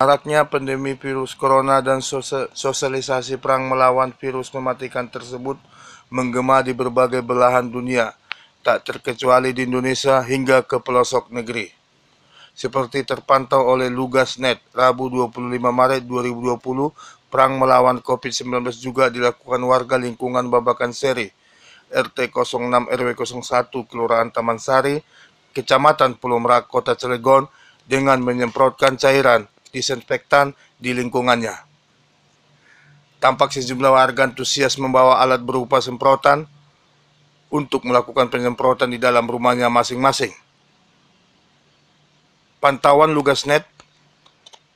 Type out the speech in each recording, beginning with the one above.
Maraknya pandemi virus corona dan sosialisasi perang melawan virus mematikan tersebut menggema di berbagai belahan dunia, tak terkecuali di Indonesia hingga ke pelosok negeri. Seperti terpantau oleh Lugasnet Rabu 25 Maret 2020 Perang melawan COVID-19 juga dilakukan warga lingkungan Babakan Seri, RT 06 RW 01 Kelurahan Taman Sari, Kecamatan Pulau Merak, Kota Cilegon dengan menyemprotkan cairan disinfektan di lingkungannya. Tampak sejumlah warga antusias membawa alat berupa semprotan untuk melakukan penyemprotan di dalam rumahnya masing-masing. Pantauan Lugasnet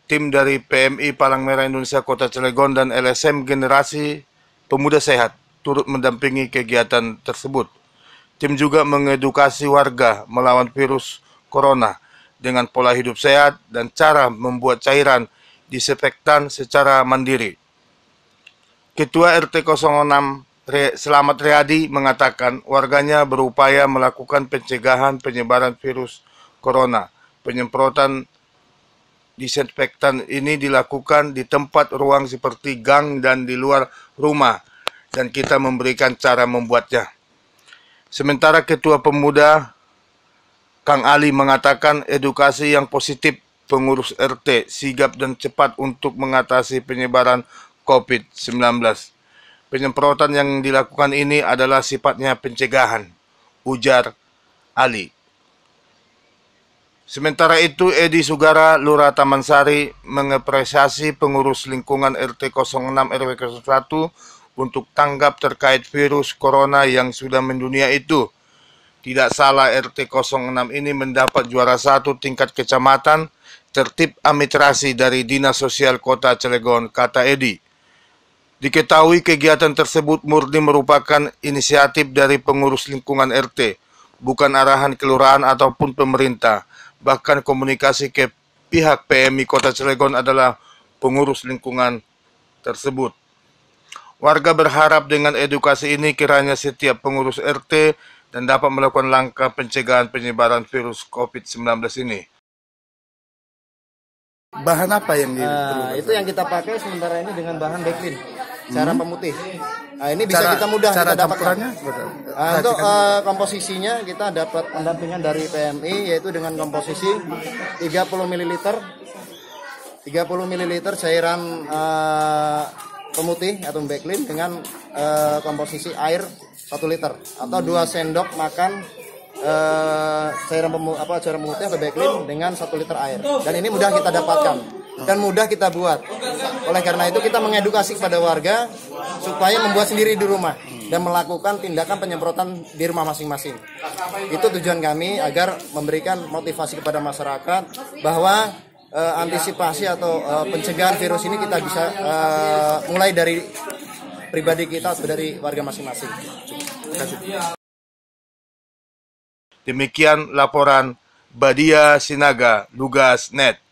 tim dari PMI Palang Merah Indonesia Kota Cilegon dan LSM Generasi Pemuda Sehat turut mendampingi kegiatan tersebut. Tim juga mengedukasi warga melawan virus corona dengan pola hidup sehat dan cara membuat cairan disinfektan secara mandiri. Ketua RT 06 Selamat Riyadi mengatakan warganya berupaya melakukan pencegahan penyebaran virus corona. Penyemprotan Disinfektan ini dilakukan di tempat ruang seperti gang dan di luar rumah dan kita memberikan cara membuatnya. Sementara Ketua Pemuda Kang Ali mengatakan edukasi yang positif pengurus RT sigap dan cepat untuk mengatasi penyebaran COVID-19. Penyemprotan yang dilakukan ini adalah sifatnya pencegahan, ujar Ali. Sementara itu, Edi Sugara, Lurah Taman Sari, mengapresiasi pengurus lingkungan RT 06 RW 01 untuk tanggap terkait virus corona yang sudah mendunia itu. Tidak salah RT 06 ini mendapat juara satu tingkat kecamatan tertib amitrasi dari Dinas Sosial Kota Cilegon, kata Edi. Diketahui kegiatan tersebut murni merupakan inisiatif dari pengurus lingkungan RT, bukan arahan kelurahan ataupun pemerintah bahkan komunikasi ke pihak PMI Kota Cilegon adalah pengurus lingkungan tersebut. Warga berharap dengan edukasi ini kiranya setiap pengurus RT dan dapat melakukan langkah pencegahan penyebaran virus COVID-19 ini. Bahan apa yang diperlukan? Uh, itu yang kita pakai sementara ini dengan bahan baklin cara hmm. pemutih. Nah, ini bisa cara, kita mudah cara kita dapatkan. Nah, untuk uh, komposisinya kita dapat pendampingan dari PMI yaitu dengan komposisi 30 ml 30 ml cairan uh, pemutih atau backlin dengan uh, komposisi air 1 liter atau dua hmm. sendok makan uh, cairan pemu apa cairan pemutih atau backlin dengan 1 liter air. Dan ini mudah kita dapatkan dan mudah kita buat. Oleh karena itu kita mengedukasi kepada warga supaya membuat sendiri di rumah dan melakukan tindakan penyemprotan di rumah masing-masing. Itu tujuan kami agar memberikan motivasi kepada masyarakat bahwa uh, antisipasi atau uh, pencegahan virus ini kita bisa uh, mulai dari pribadi kita atau dari warga masing-masing. Demikian laporan Badia Sinaga, Lugas Net.